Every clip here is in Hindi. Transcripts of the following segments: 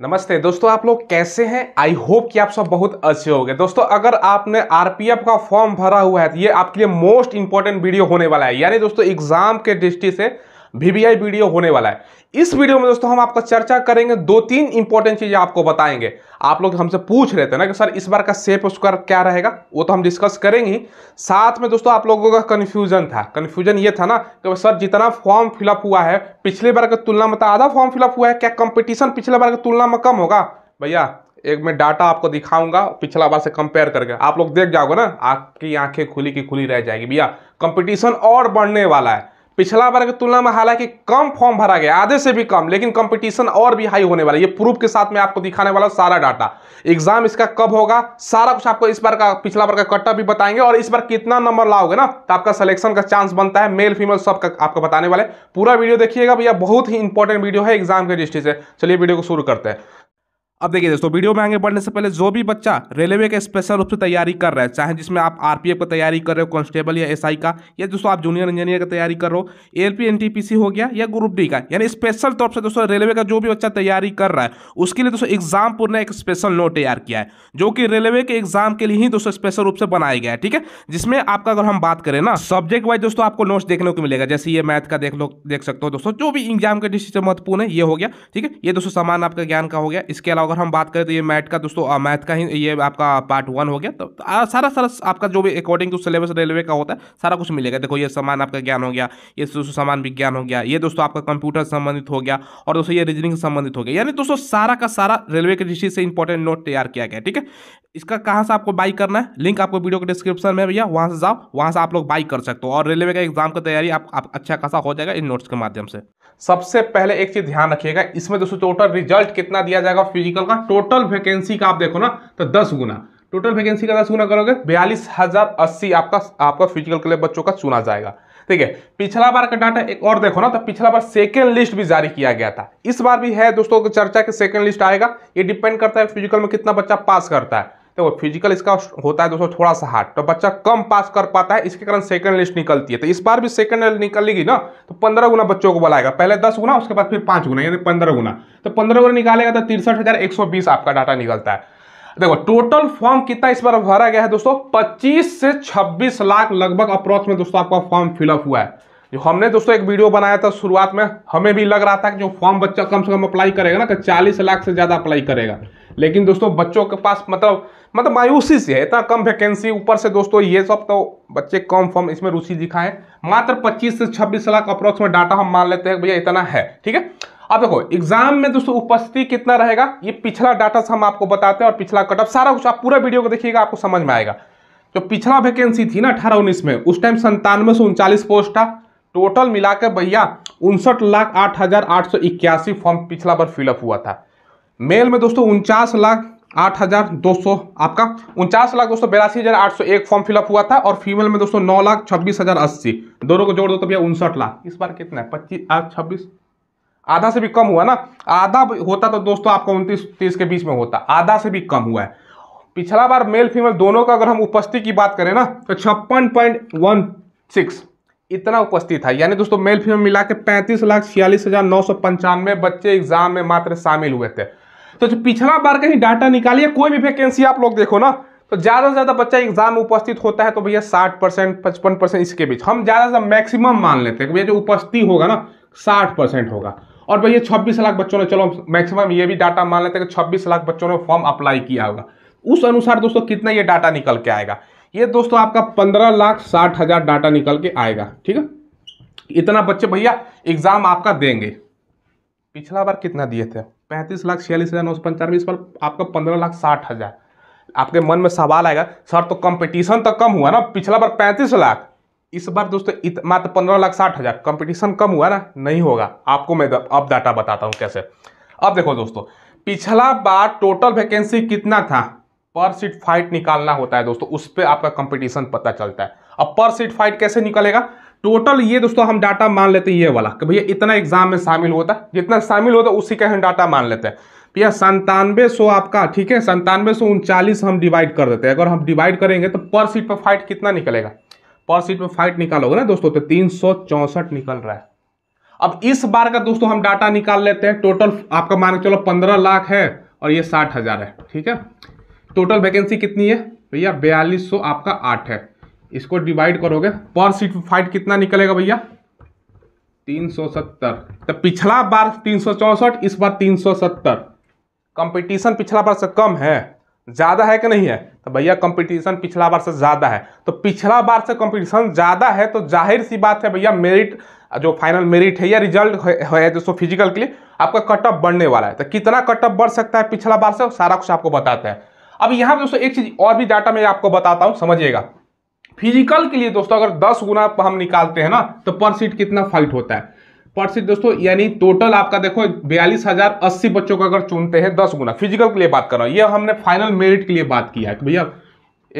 नमस्ते दोस्तों आप लोग कैसे हैं आई होप कि आप सब बहुत अच्छे होंगे दोस्तों अगर आपने आरपीएफ का फॉर्म भरा हुआ है तो ये आपके लिए मोस्ट इंपॉर्टेंट वीडियो होने वाला है यानी दोस्तों एग्जाम के दृष्टि से वीवीआई वीडियो होने वाला है इस वीडियो में दोस्तों हम आपका चर्चा करेंगे दो तीन इंपॉर्टेंट चीज़ें आपको बताएंगे आप लोग हमसे पूछ रहे थे ना कि सर इस बार का सेप स्क्वायर क्या रहेगा वो तो हम डिस्कस करेंगे साथ में दोस्तों आप लोगों का कन्फ्यूजन था कन्फ्यूजन ये था ना कि सर जितना फॉर्म फिलअप हुआ है पिछले बार की तुलना में तो आधा फॉर्म फिलअप हुआ है क्या कंपटीशन पिछले बार की तुलना में कम होगा भैया एक मैं डाटा आपको दिखाऊंगा पिछला बार से कंपेयर करके आप लोग देख जाओगे ना आपकी आंखें खुली की खुली रह जाएगी भैया कंपटीशन और बढ़ने वाला है पिछला बार की तुलना में हालांकि कम फॉर्म भरा गया आधे से भी कम लेकिन कंपटीशन और भी हाई होने वाला है ये प्रूफ के साथ मैं आपको दिखाने वाला सारा डाटा एग्जाम इसका कब होगा सारा कुछ आपको इस बार का पिछला बार का कट्टा भी बताएंगे और इस बार कितना नंबर लाओगे ना तो आपका सिलेक्शन का चांस बनता है मेल फीमेल सब का आपको बताने वाले पूरा वीडियो देखिएगा भैया बहुत ही इंपॉर्टेंट वीडियो है एग्जाम के दृष्टि से चलिए वीडियो को शुरू करते हैं अब देखिए दोस्तों वीडियो में आगे बढ़ने से पहले जो भी बच्चा रेलवे के स्पेशल रूप से तैयारी कर रहा है चाहे जिसमें आप आरपीएफ का तैयारी कर रहे हो कांस्टेबल या एसआई का या दोस्तों आप जूनियर इंजीनियर की तैयारी कर रहे हो एलपी एनटीपीसी हो गया या ग्रुप डी का यानी स्पेशल तौर से दोस्तों रेलवे का जो भी बच्चा तैयारी कर रहा है उसके लिए दोस्तों एग्जाम ने एक स्पेशल नोट तैयार किया है जो कि रेलवे के एग्जाम के लिए ही दोस्तों स्पेशल रूप से बनाया गया है ठीक है जिसमें आपका अगर हम बात करें ना सब्जेक्ट वाइज दोस्तों आपको नोट्स देखने को मिलेगा जैसे ये मैथ का देख लो देख सकते हो दोस्तों जो भी एग्जाम के डिसीजन महत्वपूर्ण है ये हो गया ठीक है ये दोस्तों सामान आपका ज्ञान का हो गया इसके अलावा अगर हम बात करें तो ये मैथ का दोस्तों मैथ का ही ये आपका पार्ट वन हो गया तो, तो सारा सारा आपका जो भी अकॉर्डिंग टू सिलेबस रेलवे का होता है सारा कुछ मिलेगा देखो ये सामान आपका ज्ञान हो गया ये सामान विज्ञान हो गया ये दोस्तों आपका कंप्यूटर संबंधित हो गया और दोस्तों ये रीजनिंग से संबंधित हो गया यानी दोस्तों सारा का सारा रेलवे के दृष्टि से इंपॉर्टेंट नोट तैयार किया गया ठीक है इसका कहाँ से आपको बाई करना है लिंक आपको वीडियो के डिस्क्रिप्शन में भैया वहाँ से जाओ वहाँ से आप लोग बाई कर सकते हो और रेलवे का एग्जाम का तैयारी आप, अच्छा खासा हो जाएगा इन नोट्स के माध्यम से सबसे पहले एक चीज़ ध्यान रखिएगा इसमें दोस्तों टोटल रिजल्ट कितना दिया जाएगा फिजिक निकल का टोटल वैकेंसी का आप देखो ना तो दस गुना टोटल वैकेंसी का दस गुना करोगे बयालीस हजार अस्सी आपका आपका फिजिकल के लिए बच्चों का चुना जाएगा ठीक है पिछला बार का डाटा एक और देखो ना तो पिछला बार सेकेंड लिस्ट भी जारी किया गया था इस बार भी है दोस्तों चर्चा के सेकेंड लिस्ट आएगा ये डिपेंड करता है फिजिकल में कितना बच्चा पास करता है देखो फिजिकल इसका होता है दोस्तों थोड़ा सा हार्ड तो बच्चा कम पास कर पाता है इसके कारण सेकंड लिस्ट निकलती है तो इस बार भी सेकंड लिस्ट निकलेगी ना तो पंद्रह गुना बच्चों को बुलाएगा पहले दस गुना उसके बाद फिर पांच गुना यानी पंद्रह गुना तो पंद्रह गुना निकालेगा तो तिरसठ आपका डाटा निकलता है देखो टोटल फॉर्म कितना इस बार भरा गया है दोस्तों पच्चीस से छब्बीस लाख लगभग अप्रोच में दोस्तों आपका फॉर्म फिलअप हुआ है जो हमने दोस्तों एक वीडियो बनाया था शुरुआत में हमें भी लग रहा था कि जो फॉर्म बच्चा कम से कम अप्लाई करेगा ना कि तो 40 लाख से ज़्यादा अप्लाई करेगा लेकिन दोस्तों बच्चों के पास मतलब मतलब मायूसी से है इतना कम वैकेंसी ऊपर से दोस्तों ये सब तो बच्चे कम फॉर्म इसमें रुचि दिखाएं मात्र 25 से 26 लाख अप्रोक्स में डाटा हम मान लेते हैं भैया इतना है ठीक है अब देखो एग्जाम में दोस्तों उपस्थिति कितना रहेगा ये पिछला डाटा से हम आपको बताते हैं और पिछला कटअप सारा कुछ आप पूरा वीडियो को देखिएगा आपको समझ में आएगा जो पिछला वैकेंसी थी ना अठारह उन्नीस में उस टाइम संतानवे सौ उनचालीस पोस्ट था टोटल मिलाकर भैया उनसठ लाख आठ हजार आठ सौ इक्यासी फॉर्म पिछला बार फिलअप हुआ था मेल में दोस्तों उनचास लाख आठ हज़ार दो सौ आपका उनचास लाख दोस्तों बयासी हज़ार आठ सौ एक फॉर्म फिलअप हुआ था और फीमेल में दोस्तों नौ लाख छब्बीस हज़ार अस्सी दोनों को जोड़ दो तो भैया उनसठ लाख इस बार कितना है पच्चीस आठ छब्बीस आधा से भी कम हुआ ना आधा होता तो दोस्तों आपका उनतीस तीस के बीच में होता आधा से भी कम हुआ है पिछला बार मेल फीमेल दोनों का अगर हम उपस्थिति की बात करें ना तो छप्पन पॉइंट वन सिक्स इतना उपस्थित था यानी दोस्तों मेल फीमेल मिला के पैंतीस लाख छियालीस हज़ार नौ सौ पंचानवे बच्चे एग्जाम में मात्र शामिल हुए थे तो जो पिछला बार कहीं डाटा निकालिए कोई भी वैकेंसी आप लोग देखो ना तो ज़्यादा से ज़्यादा बच्चा एग्जाम उपस्थित होता है तो भैया साठ परसेंट पचपन परसेंट इसके बीच हम ज़्यादा से मैक्सिमम मान लेते हैं भैया जो उपस्थित होगा ना साठ परसेंट होगा और भैया छब्बीस लाख बच्चों ने चलो मैक्सिमम ये भी डाटा मान लेते हैं कि छब्बीस लाख बच्चों ने फॉर्म अप्लाई किया होगा उस अनुसार दोस्तों कितना ये डाटा निकल के आएगा ये दोस्तों आपका पंद्रह लाख साठ हज़ार डाटा निकल के आएगा ठीक है इतना बच्चे भैया एग्ज़ाम आपका देंगे पिछला बार कितना दिए थे पैंतीस लाख छियालीस हज़ार नौ सौ पंचानवे इस पर आपका पंद्रह लाख साठ हज़ार आपके मन में सवाल आएगा सर तो कंपटीशन तो कम हुआ ना पिछला बार पैंतीस लाख इस बार दोस्तों मात्र पंद्रह लाख साठ हज़ार कंपटीशन कम हुआ ना नहीं होगा आपको मैं अब डाटा बताता हूँ कैसे अब देखो दोस्तों पिछला बार टोटल वैकेंसी कितना था पर सीट फाइट निकालना होता है दोस्तों उस पर आपका कंपटीशन पता चलता है अब पर सीट फाइट कैसे निकलेगा टोटल ये दोस्तों हम डाटा मान लेते हैं ये वाला कि भैया इतना एग्जाम में शामिल होता है जितना शामिल होता है उसी का हम डाटा मान लेते हैं भैया संतानवे सौ आपका ठीक है संतानवे सौ उनचालीस हम डिवाइड कर देते हैं अगर हम डिवाइड करेंगे तो पर सीट पर फाइट कितना निकलेगा पर सीट पर फाइट निकालोगे ना दोस्तों तो तीन निकल रहा है अब इस बार का दोस्तों हम डाटा निकाल लेते हैं टोटल आपका मान के चलो पंद्रह लाख है और ये साठ हज़ार है ठीक है टोटल वैकेंसी कितनी है भैया बयालीस सौ आपका आठ है इसको डिवाइड करोगे पर सीट फाइट कितना निकलेगा भैया तीन सौ सत्तर तो पिछला बार तीन सौ चौसठ इस बार तीन सौ सत्तर कंपटीशन पिछला बार से कम है ज़्यादा है कि नहीं है तो भैया कंपटीशन पिछला बार से ज़्यादा है तो पिछला बार से कंपटीशन ज़्यादा है तो जाहिर सी बात है भैया मेरिट जो फाइनल मेरिट है या रिजल्ट है दोस्तों फिजिकल के लिए आपका कट ऑफ बढ़ने वाला है तो कितना कट ऑफ बढ़ सकता है पिछला बार से सारा कुछ आपको बताते हैं अब यहाँ पर दोस्तों एक चीज़ और भी डाटा मैं आपको बताता हूँ समझिएगा फिजिकल के लिए दोस्तों अगर दस गुना हम निकालते हैं ना तो पर सीट कितना फाइट होता है पर सीट दोस्तों यानी टोटल आपका देखो बयालीस हजार अस्सी बच्चों का अगर चुनते हैं दस गुना फिजिकल के लिए बात कर रहा हूँ यह हमने फाइनल मेरिट के लिए बात किया है भैया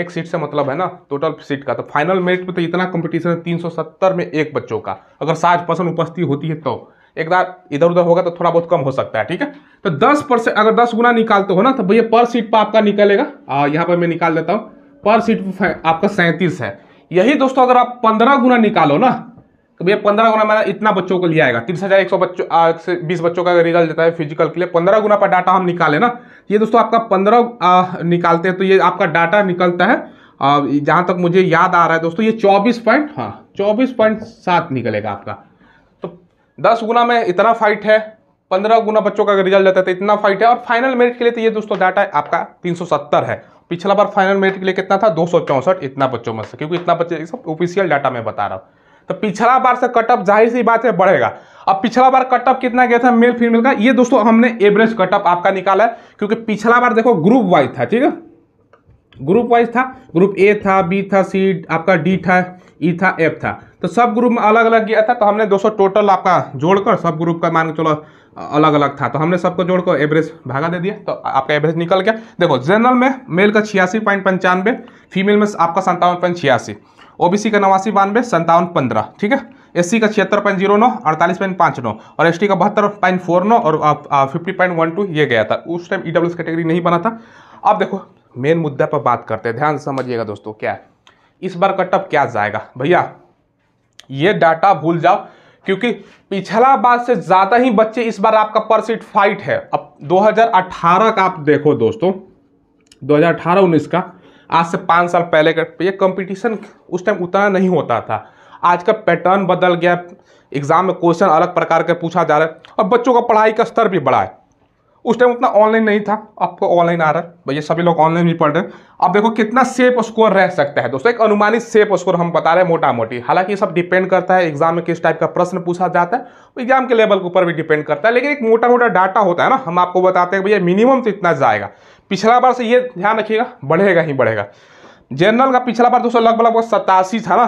एक सीट से मतलब है ना टोटल सीट का तो फाइनल मेरिट में तो इतना कॉम्पिटिशन है तीन में एक बच्चों का अगर 60 परसेंट उपस्थिति होती है तो एक बार इधर उधर होगा तो थोड़ा बहुत कम हो सकता है ठीक है तो दस परसेंट अगर दस गुना निकालते हो ना तो भैया पर सीट पर आपका निकलेगा यहाँ पर मैं निकाल देता हूँ पर सीट आपका सैंतीस है यही दोस्तों अगर आप पंद्रह गुना निकालो ना तो भैया पंद्रह गुना मैंने इतना बच्चों को लिया आएगा तीस हज़ार एक सौ बच्चों से बीस बच्चों का रिजल्ट देता है फिजिकल के लिए पंद्रह गुना का डाटा हम निकालें ना ये दोस्तों आपका पंद्रह निकालते हैं तो ये आपका डाटा निकलता है जहाँ तक मुझे याद आ रहा है दोस्तों ये चौबीस पॉइंट हाँ चौबीस पॉइंट सात निकलेगा आपका तो दस गुना में इतना फाइट है पंद्रह गुना बच्चों का रिजल्ट देता है तो इतना फाइट है और फाइनल मेरिट के लिए तो ये दोस्तों डाटा आपका तीन सौ सत्तर है पिछला बार फाइनल मेरिट के लिए कितना था दो इतना बच्चों में से क्योंकि इतना बच्चे सब ऑफिशियल डाटा में बता रहा हूँ तो पिछला बार से कटअप जाहिर सी बात है बढ़ेगा अब पिछला बार कटअप कितना गया था मेल फीमेल का ये दोस्तों हमने एवरेज कटअप आपका निकाला है क्योंकि पिछला बार देखो ग्रुप वाइज था ठीक है ग्रुप वाइज था ग्रुप ए था बी था सी आपका डी था ई e था एफ था तो सब ग्रुप में अलग अलग गया था तो हमने दोस्तों टोटल आपका जोड़कर सब ग्रुप का मान के चलो अलग अलग था तो हमने सबको जोड़ को एवरेज भागा दे दिया तो आपका एवरेज निकल गया देखो जनरल में मेल का छियासी पॉइंट पंचानवे फीमेल में आपका संतावन पॉइंट छियासी ओ का नवासी बानवे संतावन पंद्रह ठीक है एस का छिहत्तर पॉइंट जीरो नौ अड़तालीस पॉइंट पाँच नौ और एस का बहत्तर पॉइंट फोर नौ और फिफ्टी पॉइंट वन टू ये गया था उस टाइम ई डब्ल्यू कैटेगरी नहीं बना था अब देखो मेन मुद्दा पर बात करते हैं ध्यान समझिएगा दोस्तों क्या है इस बार कटअप क्या जाएगा भैया ये डाटा भूल जाओ क्योंकि पिछला बार से ज़्यादा ही बच्चे इस बार आपका पर सीट फाइट है अब 2018 का आप देखो दोस्तों 2018-19 का आज से पाँच साल पहले का ये कंपटीशन उस टाइम उतना नहीं होता था आज का पैटर्न बदल गया एग्ज़ाम में क्वेश्चन अलग प्रकार के पूछा जा रहा है और बच्चों का पढ़ाई का स्तर भी बढ़ा है उस टाइम उतना ऑनलाइन नहीं था आपको तो ऑनलाइन आ रहा है भैया सभी लोग ऑनलाइन भी पढ़ रहे हैं अब देखो कितना सेफ स्कोर रह सकता है दोस्तों एक अनुमानित सेफ स्कोर हम बता रहे हैं मोटा मोटी हालांकि ये सब डिपेंड करता है एग्जाम में किस टाइप का प्रश्न पूछा जाता है एग्जाम के लेवल के ऊपर भी डिपेंड करता है लेकिन एक मोटा मोटा डाटा होता है ना हम आपको बताते हैं भैया मिनिमम तो इतना जाएगा पिछला बार से ये ध्यान रखिएगा बढ़ेगा ही बढ़ेगा जनरल का पिछला बार दोस्तों लगभग लगभग सतासी था ना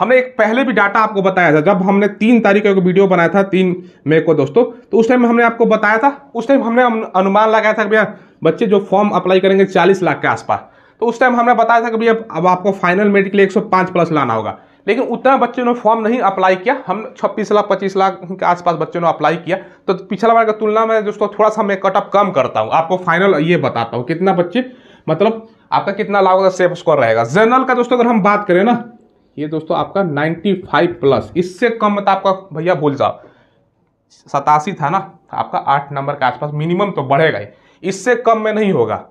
हमें एक पहले भी डाटा आपको बताया था जब हमने तीन तारीख का वीडियो बनाया था तीन मई को दोस्तों तो उस टाइम हमने आपको बताया था उस टाइम हमने अनुमान लगाया था भैया बच्चे जो फॉर्म अप्लाई करेंगे चालीस लाख के आसपास तो उस टाइम हमने बताया था कि भैया अब आपको फाइनल मेरिट के लिए एक प्लस लाना होगा लेकिन उतना बच्चों ने फॉर्म नहीं अप्लाई किया हम 26 लाख 25 लाख के आसपास बच्चों ने अप्लाई किया तो पिछला बार की तुलना में दोस्तों थोड़ा सा मैं कटअप कम करता हूँ आपको फाइनल ये बताता हूँ कितना बच्चे मतलब आपका कितना लाख सेफ स्कोर रहेगा जनरल का दोस्तों अगर हम बात करें ना ये दोस्तों आपका 95 प्लस इससे कम मत आपका भैया भूल जाओ सतासी था ना आपका आठ नंबर के आसपास मिनिमम तो बढ़ेगा ही इससे कम में नहीं होगा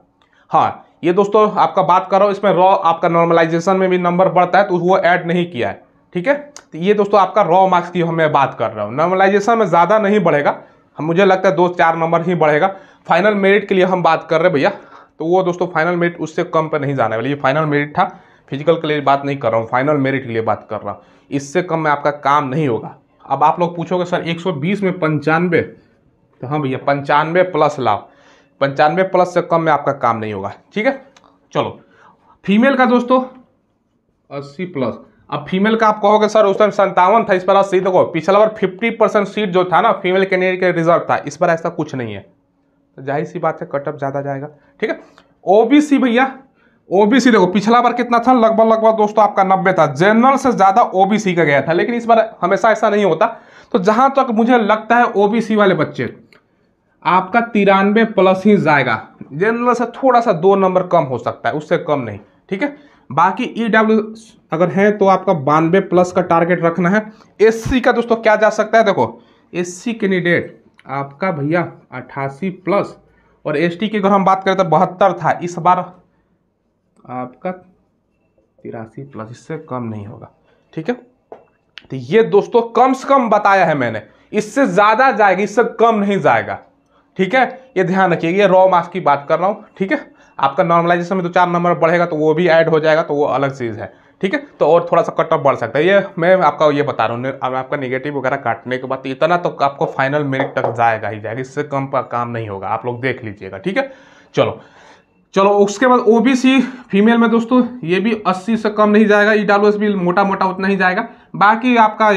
हाँ ये दोस्तों आपका बात करो इसमें रॉ आपका नॉर्मलाइजेशन में भी नंबर बढ़ता है तो वो ऐड नहीं किया है ठीक है तो ये दोस्तों आपका रॉ मार्क्स की मैं बात कर रहा हूँ नॉर्मलाइजेशन में ज़्यादा नहीं बढ़ेगा मुझे लगता है दो चार नंबर ही बढ़ेगा फाइनल मेरिट के लिए हम बात कर रहे हैं भैया तो वो दोस्तों फाइनल मेरिट उससे कम पर नहीं जाने वाली ये फाइनल मेरिट था फिजिकल के लिए बात नहीं कर रहा हूँ फाइनल मेरिट के लिए बात कर रहा हूँ इससे कम में आपका काम नहीं होगा अब आप लोग पूछोगे सर 120 में पंचानवे तो हाँ भैया पंचानवे प्लस लाभ पंचानवे प्लस से कम में आपका काम नहीं होगा ठीक है चलो फीमेल का दोस्तों अस्सी प्लस अब फीमेल का आप कहोगे सर उस टाइम संतावन था इस बार अस्सी देखो पिछला बार फिफ्टी परसेंट सीट जो था ना फीमेल कैंडिडेट के रिजर्व था इस बार ऐसा कुछ नहीं है तो जाहिर सी बात है कटअप ज़्यादा जाएगा ठीक है ओबीसी भैया ओबीसी देखो पिछला बार कितना था लगभग लगभग दोस्तों आपका नब्बे था जनरल से ज़्यादा ओबीसी का गया था लेकिन इस बार हमेशा ऐसा नहीं होता तो जहां तक मुझे लगता है ओबीसी वाले बच्चे आपका तिरानवे प्लस ही जाएगा जनरल से थोड़ा सा दो नंबर कम हो सकता है उससे कम नहीं ठीक है बाकी ई e डब्ल्यू अगर है तो आपका बानवे प्लस का टारगेट रखना है एस का दोस्तों क्या जा सकता है देखो एस कैंडिडेट आपका भैया अट्ठासी प्लस और एस की अगर हम बात करें तो बहत्तर था इस बार आपका तिरासी प्लस इससे कम नहीं होगा ठीक है तो ये दोस्तों कम से कम बताया है मैंने इससे ज़्यादा जाएगा इससे कम नहीं जाएगा ठीक है ये ध्यान रखिएगा ये रॉ मास की बात कर रहा हूँ ठीक है आपका नॉर्मलाइजेशन में तो चार नंबर बढ़ेगा तो वो भी ऐड हो जाएगा तो वो अलग चीज़ है ठीक है तो और थोड़ा सा कट ऑफ बढ़ सकता है ये मैं आपका ये बता रहा हूँ अब आपका नेगेटिव वगैरह काटने के बाद तो इतना तो आपको फाइनल मेरिट तक जाएगा ही जाएगा इससे कम का काम नहीं होगा आप लोग देख लीजिएगा ठीक है चलो चलो उसके बाद ओबीसी फीमेल में दोस्तों ये भी 80 से कम नहीं जाएगा ई डब्ल्यू एस भी मोटा मोटा उतना ही जाएगा बाकी आपका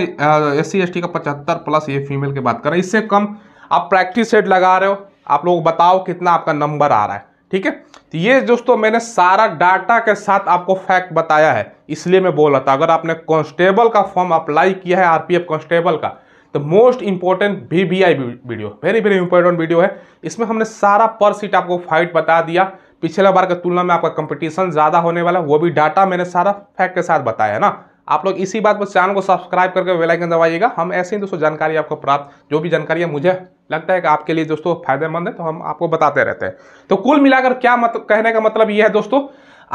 एस सी एस टी का पचहत्तर प्लस ये फीमेल की बात करें इससे कम आप प्रैक्टिस सेट लगा रहे हो आप लोग बताओ कितना आपका नंबर आ रहा है ठीक है तो ये दोस्तों मैंने सारा डाटा के साथ आपको फैक्ट बताया है इसलिए मैं बोल रहा था अगर आपने कॉन्स्टेबल का फॉर्म अप्लाई किया है आरपीएफ कांस्टेबल का तो मोस्ट इंपॉर्टेंट वी video very very important video है इसमें हमने सारा पर सीट आपको फाइट बता दिया पिछले बार की तुलना में आपका कंपटीशन ज़्यादा होने वाला है वो भी डाटा मैंने सारा फैक्ट के साथ बताया है ना आप लोग इसी बात पर चैनल को सब्सक्राइब करके बेल आइकन दबाइएगा हम ऐसे ही दोस्तों जानकारी आपको प्राप्त जो भी जानकारी है मुझे लगता है कि आपके लिए दोस्तों फायदेमंद है तो हम आपको बताते रहते हैं तो कुल मिलाकर क्या मतलब कहने का मतलब यह है दोस्तों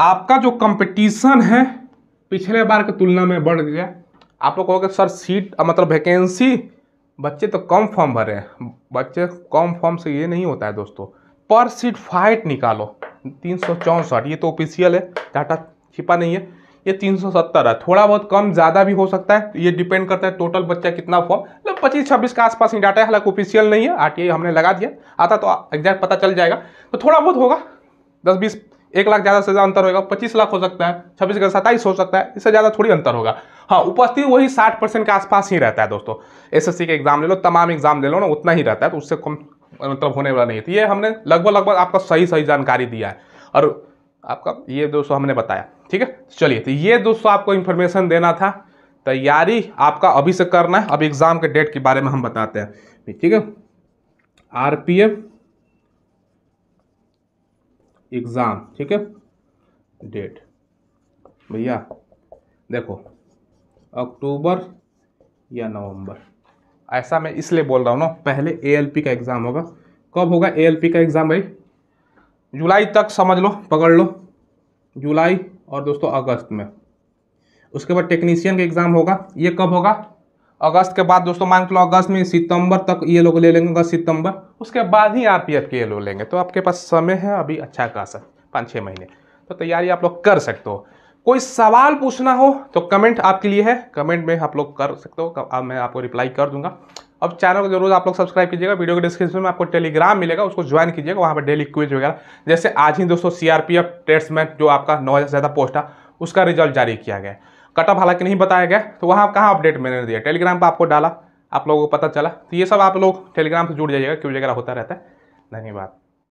आपका जो कंपटीशन है पिछले बार की तुलना में बढ़ गया आप लोग कहोगे सर सीट मतलब वैकेंसी बच्चे तो कम फॉर्म भरे हैं बच्चे कम फॉर्म से ये नहीं होता है दोस्तों पर सीट फाइट निकालो तीन सौ चौंसठ ये तो ऑफिशियल है डाटा छिपा नहीं है ये तीन सौ सत्तर है थोड़ा बहुत कम ज़्यादा भी हो सकता है ये डिपेंड करता है टोटल बच्चा कितना फॉर्म मतलब पच्चीस छब्बीस के आसपास ही डाटा है हालांकि ऑफिशियल नहीं है आर हमने लगा दिया आता तो एग्जैक्ट पता चल जाएगा तो थोड़ा बहुत होगा दस बीस एक लाख ज़्यादा से ज़्यादा अंतर होगा पच्चीस लाख हो सकता है छब्बीस का सत्ताईस हो सकता है इससे ज़्यादा थोड़ी अंतर होगा हाँ उपस्थित वही साठ परसेंट के आसपास ही रहता है दोस्तों एसएससी के एग्जाम ले लो तमाम एग्जाम ले लो ना उतना ही रहता है तो उससे कम मतलब होने वाला नहीं तो ये हमने लगभग लगभग आपका सही सही जानकारी दिया है और आपका ये दोस्तों हमने बताया ठीक है तो चलिए तो ये दोस्तों आपको इन्फॉर्मेशन देना था तैयारी आपका अभी से करना है अब एग्ज़ाम के डेट के बारे में हम बताते हैं ठीक है आर पी एग्ज़ाम ठीक है डेट भैया देखो अक्टूबर या नवंबर ऐसा मैं इसलिए बोल रहा हूँ ना पहले ए का एग्ज़ाम होगा कब होगा ए का एग्ज़ाम भाई जुलाई तक समझ लो पकड़ लो जुलाई और दोस्तों अगस्त में उसके बाद टेक्नीशियन का एग्ज़ाम होगा ये कब होगा अगस्त के बाद दोस्तों मान लो अगस्त में सितंबर तक ये लोग ले लेंगे अगस्त सितंबर उसके बाद ही आप पी के ये लोग लेंगे तो आपके पास समय है अभी अच्छा खासा पाँच छः महीने तो तैयारी आप लोग कर सकते हो कोई सवाल पूछना हो तो कमेंट आपके लिए है कमेंट में आप लोग कर सकते हो अब मैं आपको रिप्लाई कर दूंगा अब चैनल को जरूर आप लोग सब्सक्राइब कीजिएगा वीडियो के डिस्क्रिप्शन में आपको टेलीग्राम मिलेगा उसको ज्वाइन कीजिएगा वहाँ पर डेली क्विज वगैरह जैसे आज ही दोस्तों सीआरपीएफ ट्रेड्समैन जो आपका नौ से ज़्यादा पोस्ट था उसका रिजल्ट जारी किया गया कट ऑफ हालांकि नहीं बताया गया तो वहाँ कहाँ अपडेट मैंने दिया टेलीग्राम पर आपको डाला आप लोगों को पता चला तो ये सब आप लोग टेलीग्राम से जुड़ जाइएगा क्यों वगैरह होता रहता है धन्यवाद